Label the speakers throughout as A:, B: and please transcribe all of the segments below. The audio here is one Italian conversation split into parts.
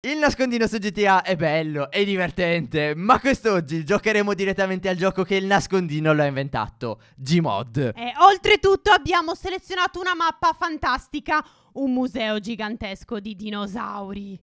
A: Il nascondino su GTA è bello, è divertente, ma quest'oggi giocheremo direttamente al gioco che il nascondino l'ha inventato, Gmod.
B: E oltretutto abbiamo selezionato una mappa fantastica, un museo gigantesco di dinosauri.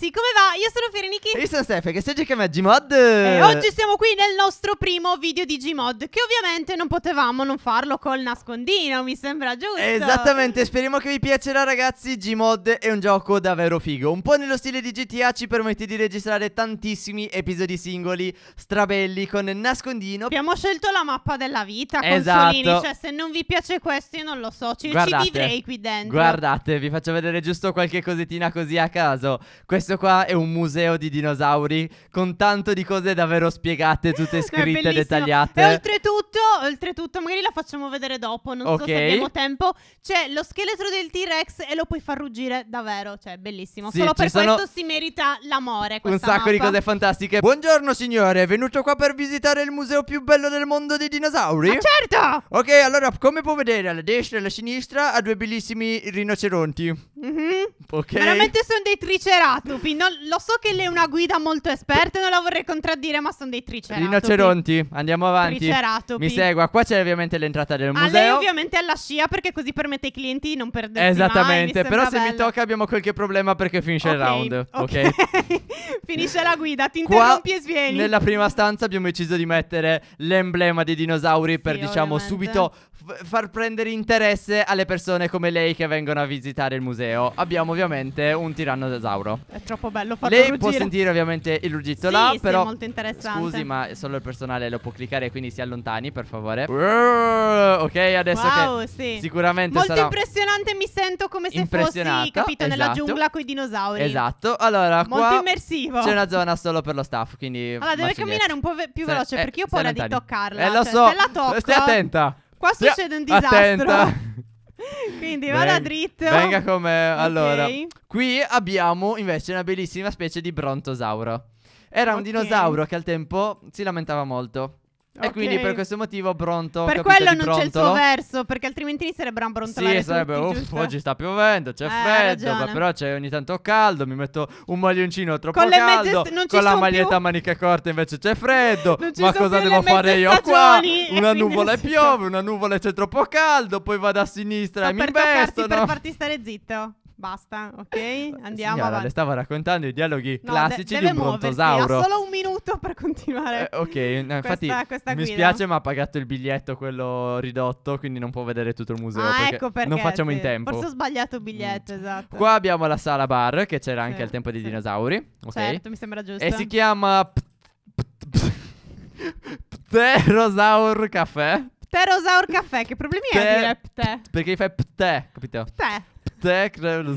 B: ragazzi, come va? Io sono Fereniki E io sono
A: Stef, che stai chiama Gmod E oggi
B: siamo qui nel nostro primo video di Gmod Che ovviamente non potevamo non farlo col nascondino, mi sembra giusto Esattamente,
A: speriamo che vi piacerà ragazzi Gmod è un gioco davvero figo Un po' nello stile di GTA ci permette di registrare tantissimi episodi singoli Strabelli con nascondino Abbiamo scelto la mappa della vita, esatto. consolini esatto. Cioè
B: se non vi piace questo io non lo so, ci, guardate, ci vivrei qui dentro Guardate,
A: vi faccio vedere giusto qualche cosettina così a caso Questo questo qua è un museo di dinosauri con tanto di cose davvero spiegate, tutte scritte, no, dettagliate. E
B: oltretutto oltretutto, magari la facciamo vedere dopo, non okay. so se abbiamo tempo. C'è lo scheletro del T-Rex e lo puoi far ruggire davvero, cioè bellissimo. Sì, Solo per questo si merita l'amore.
A: Un sacco mappa. di cose fantastiche. Buongiorno signore, è venuto qua per visitare il museo più bello del mondo dei dinosauri? Ma ah, certo! Ok, allora come può vedere alla destra e alla sinistra ha due bellissimi rinoceronti. Mm-hmm. Ok. Veramente
B: sono dei triceratopi. Non, lo so che lei è una guida molto esperta, non la vorrei contraddire, ma sono dei triceratopi. Rinoceronti,
A: andiamo avanti. Triceratopi. Mi serve tregua. Qua c'è ovviamente l'entrata del museo. Ma lei
B: ovviamente alla scia perché così permette ai clienti di non perdere Esattamente, mai, però se bello.
A: mi tocca abbiamo qualche problema perché finisce okay, il round, ok? okay. finisce la guida, ti interrompi Qua, e svieni. Nella prima stanza abbiamo deciso di mettere l'emblema dei dinosauri sì, per diciamo ovviamente. subito f- far prendere interesse alle persone come lei che vengono a visitare il museo. Abbiamo ovviamente un tirannosauro.
B: È troppo bello farlo Lei può sentire
A: ovviamente il ruggito sì, là, sì, però molto interessante. Scusi, ma solo il personale lo può cliccare, quindi si allontani, per favore favore. ok, adesso wow, che sì. sicuramente Molto sarà
B: impressionante, mi sento come se fossi capito esatto. nella giungla con i dinosauri. Esatto.
A: Allora, Molto
B: immersivo. C'è una zona
A: solo per lo staff, quindi Allora, deve camminare un po' ve più veloce se, eh, perché io ho paura di toccarla. Eh, lo cioè, so. Se la tocco, Stai attenta. Qua succede un disastro. Attenta.
B: Quindi vada dritto. Venga con me. Allora, okay.
A: qui abbiamo invece una bellissima specie di brontosauro. Era okay. un dinosauro che al tempo si lamentava molto. Okay. E quindi per questo motivo pronto. Per quello non c'è il suo
B: verso, perché altrimenti inizierebbe a brontolare. Sì, sarebbe, uff, oggi
A: sta piovendo, c'è eh, freddo, ma però c'è ogni tanto caldo, mi metto un maglioncino troppo con caldo. Mezze, con la maglietta a maniche corte invece c'è freddo. ma cosa devo fare io qua? Eh, una nuvola e piove, una nuvola e c'è troppo caldo, poi vado a sinistra e mi vesto. No? per
B: farti stare zitto. Basta, ok? Eh, Andiamo Signora, avanti. le
A: stavo raccontando i dialoghi no, classici de- di un brontosauro. Muoversi, ha
B: solo un minuto per continuare. Eh, ok, infatti questa, mi spiace ma
A: ha pagato il biglietto quello ridotto, quindi non può vedere tutto il museo ah, perché ecco perché, non facciamo sì. in tempo. Forse ho
B: sbagliato il biglietto, mm. esatto. Qua
A: abbiamo la sala bar che c'era sì, anche al tempo dei sì. dinosauri, ok? Certo, mi sembra giusto. E si chiama Pterosaur Caffè.
B: Pterosaur Caffè, che problemi hai a dire pte?
A: Perché fai pte, capito? Pte. Tecno...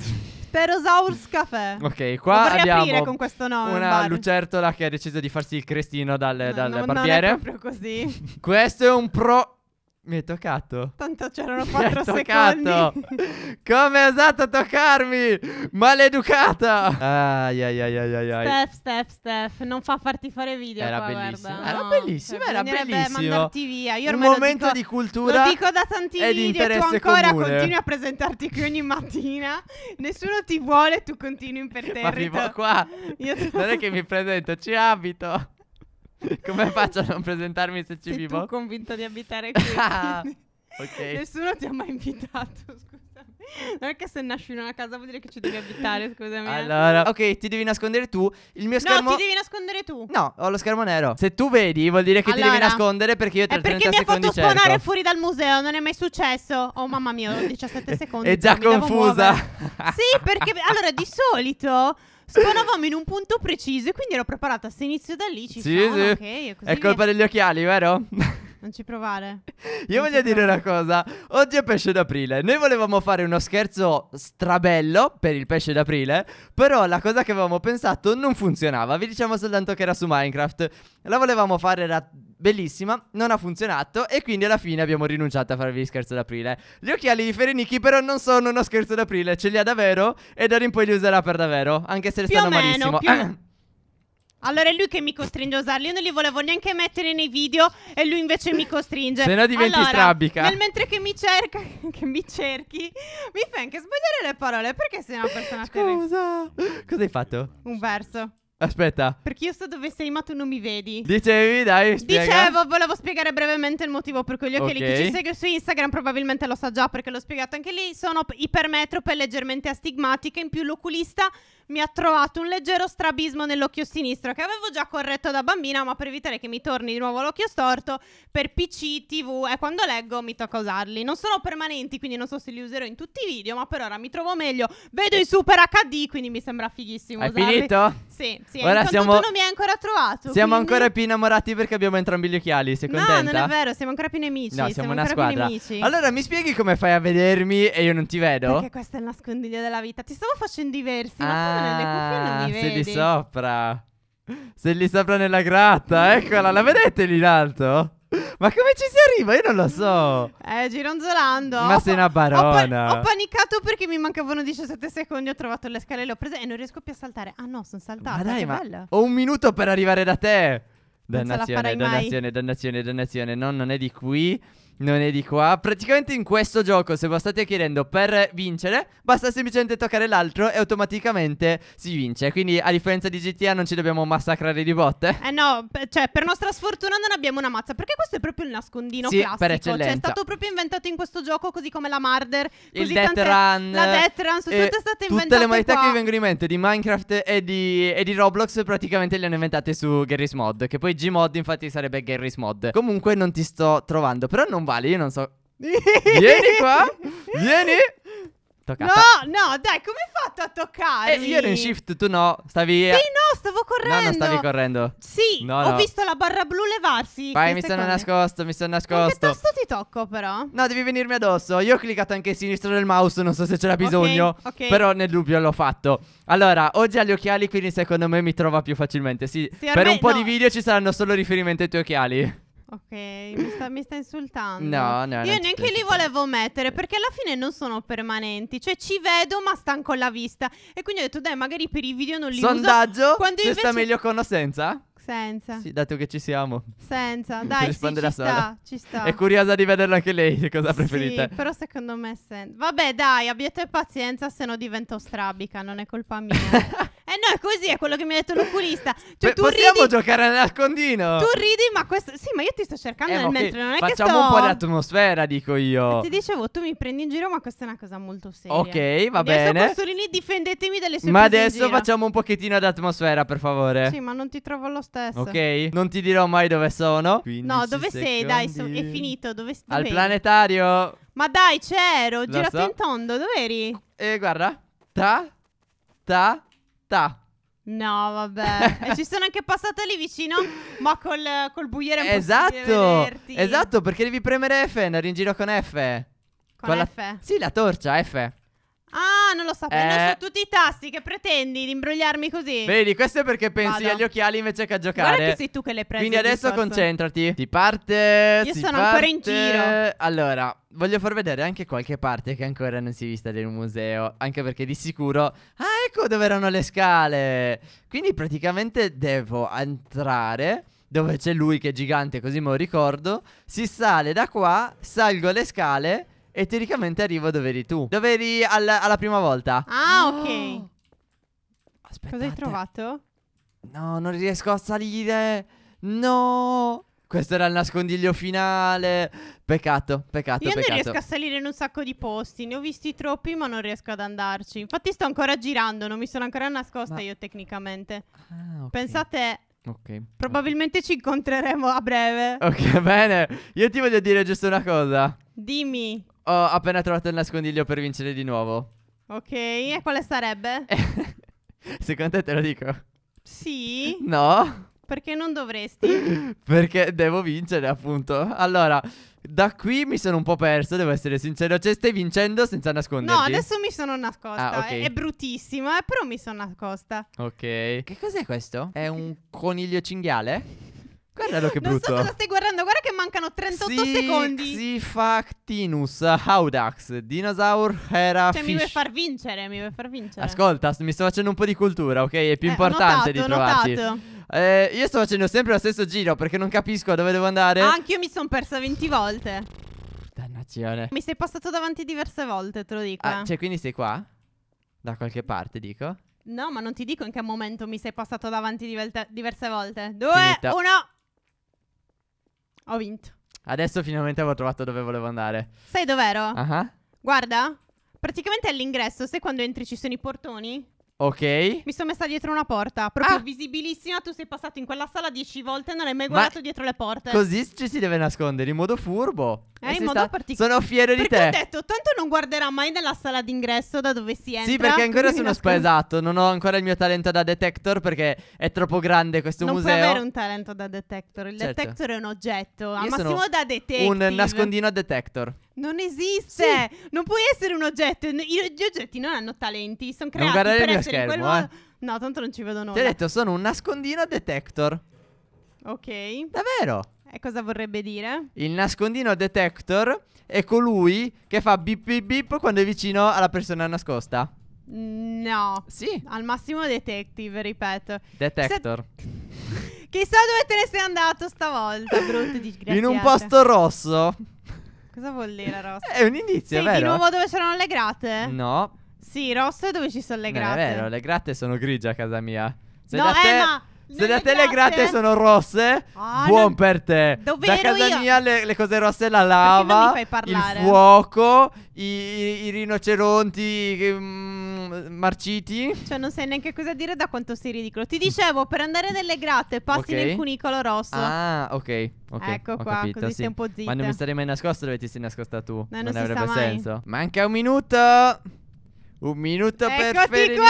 B: Sperosaurus Café.
A: Ok, qua Lo abbiamo con
B: questo nome, una
A: lucertola che ha deciso di farsi il crestino dal, no, dal no, barbiere. Non è proprio così. questo è un pro mi hai toccato?
B: Tanto c'erano quattro secondi.
A: Come hai a toccarmi? Maleducata! Ai ai ai ai ai ai. Steph,
B: Steph, Steph, non fa farti fare video Era qua, bellissimo. Guarda. Era no, cioè, bellissimo, era bellissimo. mandarti via. Io Un momento dico, di cultura. Lo dico da tanti video, tu ancora comune. continui a presentarti qui ogni mattina. Nessuno ti vuole, tu continui imperterrito. Ma vivo
A: qua. Io non è che mi presento, ci abito. Come faccio a non presentarmi se ci Sei vivo? Sono
B: convinto di abitare qui. okay. Nessuno ti ha mai invitato, scusami. Non è che se nasci in una casa vuol dire che ci devi abitare, scusami. Eh. Allora,
A: ok, ti devi nascondere tu. Il mio schermo... No, ti devi
B: nascondere tu. No,
A: ho lo schermo nero. Se tu vedi, vuol dire che allora, ti devi nascondere perché io tra 30 secondi È perché mi ha fatto cerco. fuori
B: dal museo, non è mai successo. Oh mamma mia, ho 17 secondi. è già confusa. sì, perché... Allora, di solito... Spawnavamo in un punto preciso e quindi ero preparata. Se inizio da lì ci sì, sono, sì. ok. Così È colpa degli
A: occhiali, vero?
B: Non ci provare.
A: Io non voglio dire provare. una cosa. Oggi è pesce d'aprile. Noi volevamo fare uno scherzo strabello per il pesce d'aprile. Però la cosa che avevamo pensato non funzionava. Vi diciamo soltanto che era su Minecraft. La volevamo fare, era bellissima. Non ha funzionato. E quindi alla fine abbiamo rinunciato a farvi scherzo d'aprile. Gli occhiali di Ferenichi, però, non sono uno scherzo d'aprile. Ce li ha davvero. E da in poi li userà per davvero. Anche se le più stanno meno, malissimo. Più...
B: Allora è lui che mi costringe a usarli. Io non li volevo neanche mettere nei video e lui invece mi costringe. Se no diventi allora, strabica. Nel mentre che mi cerca, che mi cerchi, mi fai anche sbagliare le parole perché sei una persona Scusa.
A: Cosa hai fatto?
B: Un verso. Aspetta. Perché io so dove sei, ma tu non mi vedi. Dicevi,
A: dai. Spiega. Dicevo,
B: volevo spiegare brevemente il motivo per cui gli occhiali. Okay. Chi ci segue su Instagram probabilmente lo sa già perché l'ho spiegato anche lì. Sono ipermetrope, leggermente astigmatica. In più, l'oculista mi ha trovato un leggero strabismo nell'occhio sinistro che avevo già corretto da bambina, ma per evitare che mi torni di nuovo l'occhio storto, per PC, TV e quando leggo mi tocca usarli. Non sono permanenti, quindi non so se li userò in tutti i video, ma per ora mi trovo meglio. Vedo in super HD, quindi mi sembra fighissimo. Hai usarli. finito? Sì. Sì, Ora siamo... non mi hai ancora trovato. Siamo quindi... ancora più
A: innamorati perché abbiamo entrambi gli occhiali. Sei contenta? No, non è vero,
B: siamo ancora più nemici. No, siamo, siamo una squadra. Allora mi spieghi
A: come fai a vedermi e io non ti vedo? Perché
B: questo è il nascondiglio della vita. Ti stavo facendo diversi, ah, ma tu nelle cuffie non mi vedi. Ah, sei lì
A: sopra. Sei lì sopra nella gratta, eccola, la vedete lì in alto? Ma come ci si arriva? Io non lo so.
B: Eh, gironzolando. Ma sei una barona. Ho, pa- ho, panicato perché mi mancavano 17 secondi. Ho trovato le scale, e le ho prese e non riesco più a saltare. Ah, no, sono saltata. Ma dai, ma bello.
A: ho un minuto per arrivare da te. Dannazione, dannazione, dannazione, dannazione, dannazione. No, non è di qui. Non è di qua. Praticamente in questo gioco, se voi state chiedendo per vincere, basta semplicemente toccare l'altro e automaticamente si vince. Quindi, a differenza di GTA, non ci dobbiamo massacrare di botte. Eh no, cioè, per nostra sfortuna non abbiamo una mazza. Perché questo è proprio il
B: nascondino sì, classico. Per eccellenza. Cioè, è stato proprio inventato in questo gioco, così come la Murder, il così Death tante, Run. La Death Run, sono eh, tutte state inventate. Tutte le modalità che vi vengono
A: in mente di Minecraft e di, e di Roblox, praticamente le hanno inventate su Garry's Mod. Che poi Gmod, infatti, sarebbe Garry's Mod. Comunque, non ti sto trovando, però non va vale, io non so. Vieni qua, vieni. Toccata.
B: No, no, dai, come hai fatto a toccare? Eh, io ero in shift,
A: tu no, stavi... Sì, no,
B: stavo correndo. No, non stavi
A: correndo. Sì, no, ho no. visto
B: la barra blu levarsi. Vai, mi sono
A: nascosto, mi sono nascosto. Con che tasto ti tocco però? No, devi venirmi addosso. Io ho cliccato anche a sinistra del mouse, non so se c'era bisogno. Okay, okay. Però nel dubbio l'ho fatto. Allora, oggi ha gli occhiali, quindi secondo me mi trova più facilmente. Sì, sì per un po' no. di video ci saranno solo riferimenti ai tuoi occhiali.
B: Ok, mi sta, mi sta insultando. No, no. Io neanche li volevo mettere perché alla fine non sono permanenti. Cioè, ci vedo, ma stanco la vista. E quindi ho detto, dai, magari per i video non li Sondaggio, uso. Sondaggio: se cioè, sta meglio
A: con o senza?
B: Senza. Sì,
A: dato che ci siamo.
B: Senza, dai, sì, ci sta, ci sta. È
A: curiosa di vederla anche lei, cosa preferite. Sì, però
B: secondo me senza. Vabbè, dai, abbiate pazienza, se no divento strabica, non è colpa mia. Eh no, è così, è quello che mi ha detto l'oculista. Cioè, Beh, tu possiamo ridi...
A: giocare al nascondino. Tu
B: ridi, ma questo. Sì, ma io ti sto cercando eh, nel mentre. Non è facciamo che Facciamo un po' di
A: atmosfera, dico io. Ti
B: dicevo, tu mi prendi in giro, ma questa è una cosa molto seria. Ok, va adesso, bene. Adesso Consolini, difendetemi dalle sorprese. Ma adesso facciamo
A: un pochettino di atmosfera, per favore. Sì,
B: ma non ti trovo lo stesso. Ok,
A: non ti dirò mai dove sono. No, dove secondi. sei? Dai, so...
B: è finito. Dove stai? Al
A: planetario.
B: Ma dai, c'ero. Girato so. in tondo, dove eri?
A: Eh, guarda. Ta. Ta tutta.
B: No, vabbè. e ci sono anche passata lì vicino, ma col, col buiere è esatto, Esatto,
A: perché devi premere F, andare in giro con F. Con, con F? La, sì, la torcia F.
B: Ah, non lo so, Eh. Non so eh. tutti i tasti che pretendi di imbrogliarmi così. Vedi, questo è perché pensi Vado. agli
A: occhiali invece che a giocare. Guarda che sei
B: tu che le prendi. Quindi adesso concentrati.
A: Ti parte. Io sono parte. ancora in giro. Allora, voglio far vedere anche qualche parte che ancora non si è vista del museo. Anche perché di sicuro. Ah, ecco dove erano le scale. Quindi praticamente devo entrare dove c'è lui che è gigante, così me lo ricordo. Si sale da qua, salgo le scale e teoricamente arrivo dove eri tu. Dove eri al- alla prima volta.
B: Ah, ok. Oh. Aspettate. Cosa hai trovato?
A: No, non riesco a salire. No. Questo era il nascondiglio finale. Peccato, peccato. Io peccato. non riesco a
B: salire in un sacco di posti. Ne ho visti troppi, ma non riesco ad andarci. Infatti, sto ancora girando. Non mi sono ancora nascosta ma... io, tecnicamente. Ah, okay. Pensate. Ok. Probabilmente ci incontreremo a breve.
A: Ok, bene. Io ti voglio dire giusto una cosa.
B: Dimmi.
A: Ho appena trovato il nascondiglio per vincere di nuovo.
B: Ok, e quale sarebbe?
A: Secondo te te lo dico? Sì. No.
B: Perché non dovresti?
A: Perché devo vincere, appunto. Allora, da qui mi sono un po' perso, devo essere sincero. Cioè, stai vincendo senza nasconderti. No, adesso
B: mi sono nascosta. Ah, okay. è, bruttissimo, bruttissima, eh, però mi sono nascosta.
A: Ok. Che cos'è questo? È un coniglio cinghiale? Guardalo che brutto. Non so cosa
B: stai guardando, guarda che mancano 38 sì, secondi.
A: factinus, Audax, Dinosaur, Hera, Cioè Fish. mi vuoi
B: far vincere, mi vuoi far vincere.
A: Ascolta, mi sto facendo un po' di cultura, ok? È più eh, importante notato, di trovarti. Notato. Eh, io sto facendo sempre lo stesso giro perché non capisco dove devo andare. Ah,
B: anch'io mi sono persa 20 volte.
A: Dannazione. Mi
B: sei passato davanti diverse volte, te lo dico. Ah, eh. cioè, quindi
A: sei qua? Da qualche parte, dico?
B: No, ma non ti dico in che momento mi sei passato davanti diverse volte. Due, Finita. uno. Ho vinto.
A: Adesso finalmente avevo trovato dove volevo andare.
B: Sai dov'ero? Ah. Guarda, praticamente all'ingresso, sai quando entri ci sono i portoni?
A: Ok.
B: Mi sono messa dietro una porta, proprio ah. visibilissima. Tu sei passato in quella sala dieci volte e non hai mai guardato Ma dietro le porte. Così
A: ci si deve nascondere in modo furbo. Eh, in modo sta... particolare. Sono fiero di perché te. Perché ho detto,
B: tanto non guarderà mai nella sala d'ingresso da dove si entra. Sì, perché ancora sono spaesato.
A: Non ho ancora il mio talento da detector perché è troppo grande questo non museo. Non puoi avere un
B: talento da detector. Il certo. detector è un oggetto. Al massimo da detector. Un nascondino
A: a detector.
B: Non esiste. Sì. Non puoi essere un oggetto. Gli oggetti non hanno talenti. Sono creati non per essere schermo, in Eh. No, tanto non ci vedo nulla. Ti ho detto,
A: sono un nascondino a detector.
B: Ok. Davvero? E cosa vorrebbe dire?
A: Il nascondino detector è colui che fa bip bip bip quando è vicino alla persona nascosta.
B: Mm, no. Sì. Al massimo detective, ripeto. Detector. Chissà, Chissà dove te ne sei andato stavolta, brutto disgraziato. In un posto
A: rosso.
B: Cosa vuol dire rosso? È un
A: indizio, sì, è vero? di nuovo
B: dove sono le grate? No. Sì, rosso è dove ci sono le grate. Non è vero,
A: le grate sono grigie a casa mia. Sei no, eh, te... ma se le tele gratte sono rosse, ah, buon non... per te. Dove da casa io? mia le, le, cose rosse la lava, il fuoco, i, i rinoceronti
B: mm, marciti. Cioè non sai neanche cosa dire da quanto sei ridicolo. Ti dicevo, per andare nelle gratte passi okay. nel cunicolo rosso. Ah,
A: ok. okay ecco qua, capito, così sì. sei un po' zitto. Ma non mi sarei mai nascosto dove ti sei nascosta tu. No, non, non avrebbe senso. Manca un minuto. Un minuto Eccoti per Fereniti.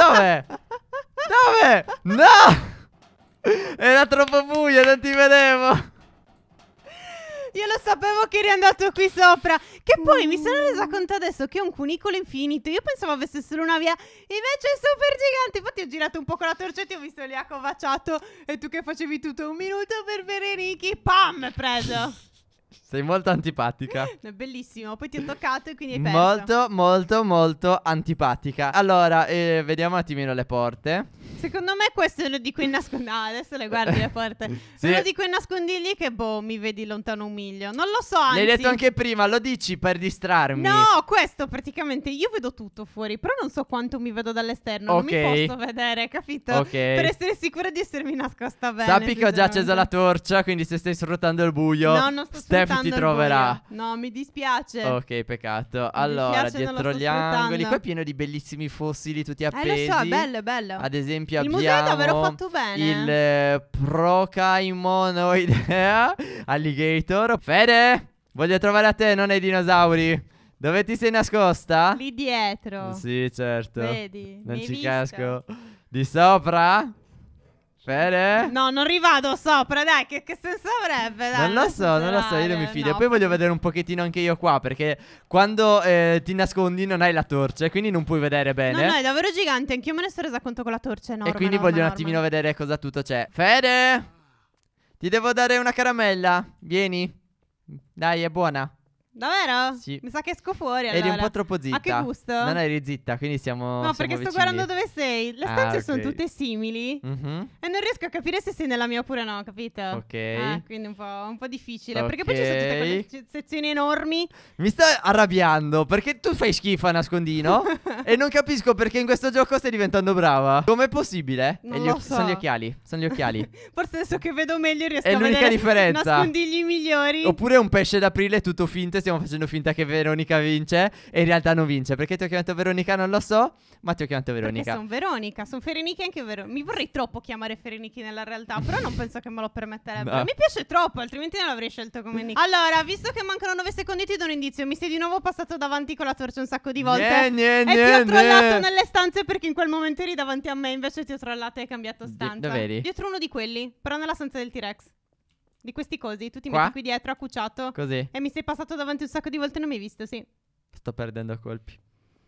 A: Dov'è? Dove? No! Era troppo buio, non ti vedevo.
B: Io lo sapevo che eri andato qui sopra. Che poi mm. mi sono resa conto adesso che è un cunicolo infinito. Io pensavo avesse solo una via. Invece è super gigante. Infatti ho girato un po' con la torcia e ti ho visto lì accovacciato. E tu che facevi tutto un minuto per bere Ricky. Pam, preso.
A: Sei molto antipatica.
B: No, bellissimo, poi ti ho toccato e quindi hai perso. Molto,
A: molto, molto antipatica. Allora, eh, vediamo un attimino le porte.
B: Secondo me questo è uno di quei nascondigli. Ah, adesso le guardi le porte. Sì. Uno di quei nascondigli che boh, mi vedi lontano un miglio. Non lo so. Anzi. L'hai detto anche
A: prima, lo dici per distrarmi. No,
B: questo praticamente io vedo tutto fuori, però non so quanto mi vedo dall'esterno. Okay. Non mi posso vedere, capito? Ok. Per essere sicura di essermi nascosta bene. Sappi che ho già acceso la
A: torcia, quindi se stai sfruttando il buio, no, non sto Steph ti troverà.
B: No, mi dispiace. Ok,
A: peccato. Allora, dietro gli angoli, qua è pieno di bellissimi fossili tutti appesi. Eh, lo so, è bello, è bello. Ad esempio che il museo è davvero abbiamo fatto il bene. eh, Procaimonoidea Alligator. Fede, voglio trovare a te, non ai dinosauri. Dove ti sei nascosta? Lì
B: dietro.
A: Sì, certo. Vedi, Non ci visto? casco. Di sopra? Fede?
B: No, non rivado sopra, dai, che, che senso avrebbe? Dai, non lo so, non lo so,
A: io non mi fido. No. Poi voglio vedere un pochettino anche io qua, perché quando eh, ti nascondi non hai la torcia, quindi non puoi vedere bene. No, no, è
B: davvero gigante, anch'io me ne sono resa conto con la torcia no? E quindi enorme, voglio enorme. un attimino
A: vedere cosa tutto c'è. Fede? Ti devo dare una caramella, vieni. Dai, è buona.
B: Davvero? Sì. Mi sa che esco fuori. Allora. Eri un po' troppo zitta. A ah, che gusto? Non eri
A: zitta, quindi siamo. No, siamo perché vicini. sto guardando dove
B: sei. Le ah, stanze ah, okay. sono tutte simili. Mm-hmm. E non riesco a capire se sei nella mia oppure no, capito? Ok. Eh, quindi un po', un po difficile. Okay. Perché poi ci sono tutte quelle sezioni enormi.
A: Mi sto arrabbiando perché tu fai schifo a nascondino. e non capisco perché in questo gioco stai diventando brava. Com'è possibile? Non gli o- so. Sono gli occhiali. Sono gli occhiali.
B: Forse adesso che vedo meglio riesco È a vedere. È l'unica differenza. Nascondigli migliori. Oppure
A: un pesce d'aprile tutto finto e stiamo facendo finta che Veronica vince e in realtà non vince. Perché ti ho chiamato Veronica non lo so, ma ti ho chiamato Veronica. Perché sono
B: Veronica, sono Ferenichi anche Veronica. Mi vorrei troppo chiamare Ferenichi nella realtà, però non penso che me lo permetterebbe. No. Mi piace troppo, altrimenti non l'avrei scelto come nick. Allora, visto che mancano 9 secondi ti do un indizio, mi sei di nuovo passato davanti con la torcia un sacco di volte. Nye, nye, nye, e ti ho trollato nelle stanze perché in quel momento eri davanti a me, invece ti ho trollato e hai cambiato stanza. Di- dove eri? Dietro uno di quelli, però nella stanza del T-Rex di questi cosi. Tu ti Qua? metti qui dietro, accucciato. Così. E mi sei passato davanti un sacco di volte e non mi hai visto, sì.
A: Sto perdendo colpi.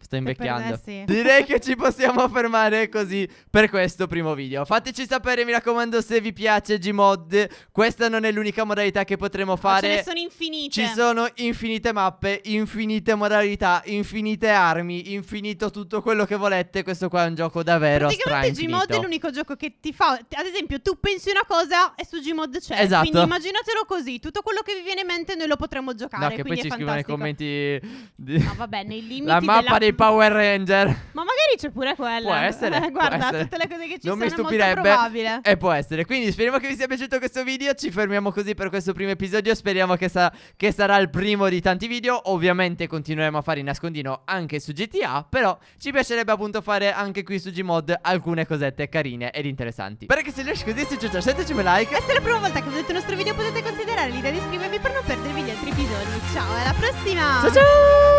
A: Sto invecchiando. Sì. Direi che ci possiamo fermare così per questo primo video. Fateci sapere, mi raccomando, se vi piace Gmod. Questa non è l'unica modalità che potremo fare. Oh, ce ne sono infinite. Ci sono infinite mappe, infinite modalità, infinite armi, infinito tutto quello che volete. Questo qua è un gioco davvero Praticamente Gmod è l'unico
B: gioco che ti fa... Ad esempio, tu pensi una cosa e su Gmod c'è. Esatto. Quindi immaginatelo così. Tutto quello che vi viene in mente noi lo potremo giocare. No, che poi ci scrivono nei
A: commenti... Di... No,
B: vabbè, nei limiti La mappa della... dei dei Power Ranger. Ma magari c'è pure quella. Può essere. Eh, guarda, può essere. tutte le cose che ci non sono mi stupirebbe. E eh,
A: può essere. Quindi speriamo che vi sia piaciuto questo video. Ci fermiamo così per questo primo episodio. Speriamo che, sa- che sarà il primo di tanti video. Ovviamente continueremo a fare in nascondino anche su GTA. Però ci piacerebbe appunto fare anche qui su Gmod alcune cosette carine ed interessanti. che se riesci così, se ci lasciateci un like. E se è la prima
B: volta che vedete il nostro video potete considerare l'idea di iscrivervi per non perdervi gli altri episodi. Ciao, alla prossima! Ciao ciao!